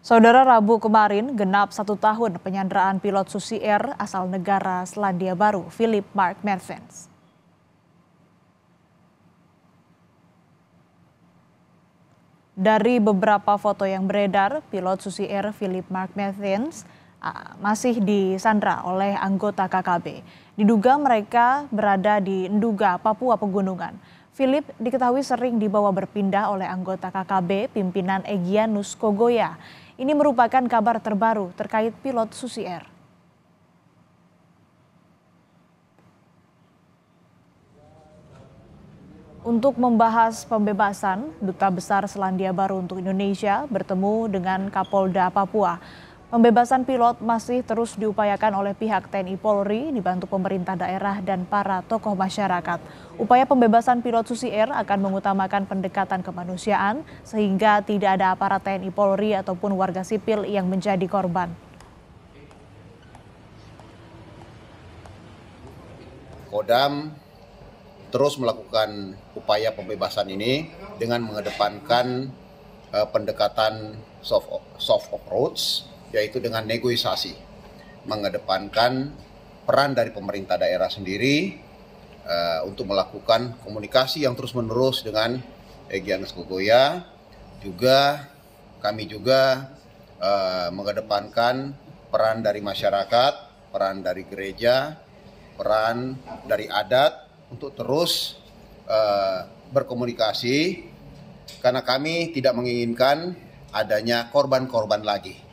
Saudara Rabu kemarin genap satu tahun penyanderaan pilot Susi Air asal negara Selandia Baru, Philip Mark Mertens. Dari beberapa foto yang beredar, pilot Susi Air Philip Mark Mertens ah, masih disandra oleh anggota KKB. Diduga mereka berada di Nduga, Papua Pegunungan. Philip diketahui sering dibawa berpindah oleh anggota KKB pimpinan Egyanus Kogoya ini merupakan kabar terbaru terkait pilot Susi Air. Untuk membahas pembebasan, Duta Besar Selandia Baru untuk Indonesia bertemu dengan Kapolda Papua. Pembebasan pilot masih terus diupayakan oleh pihak TNI Polri dibantu pemerintah daerah dan para tokoh masyarakat. Upaya pembebasan pilot Susi Air akan mengutamakan pendekatan kemanusiaan sehingga tidak ada aparat TNI Polri ataupun warga sipil yang menjadi korban. Kodam terus melakukan upaya pembebasan ini dengan mengedepankan eh, pendekatan soft soft approach yaitu dengan negosiasi, mengedepankan peran dari pemerintah daerah sendiri uh, untuk melakukan komunikasi yang terus-menerus dengan Egyanus Kogoya. Juga kami juga uh, mengedepankan peran dari masyarakat, peran dari gereja, peran dari adat untuk terus uh, berkomunikasi karena kami tidak menginginkan adanya korban-korban lagi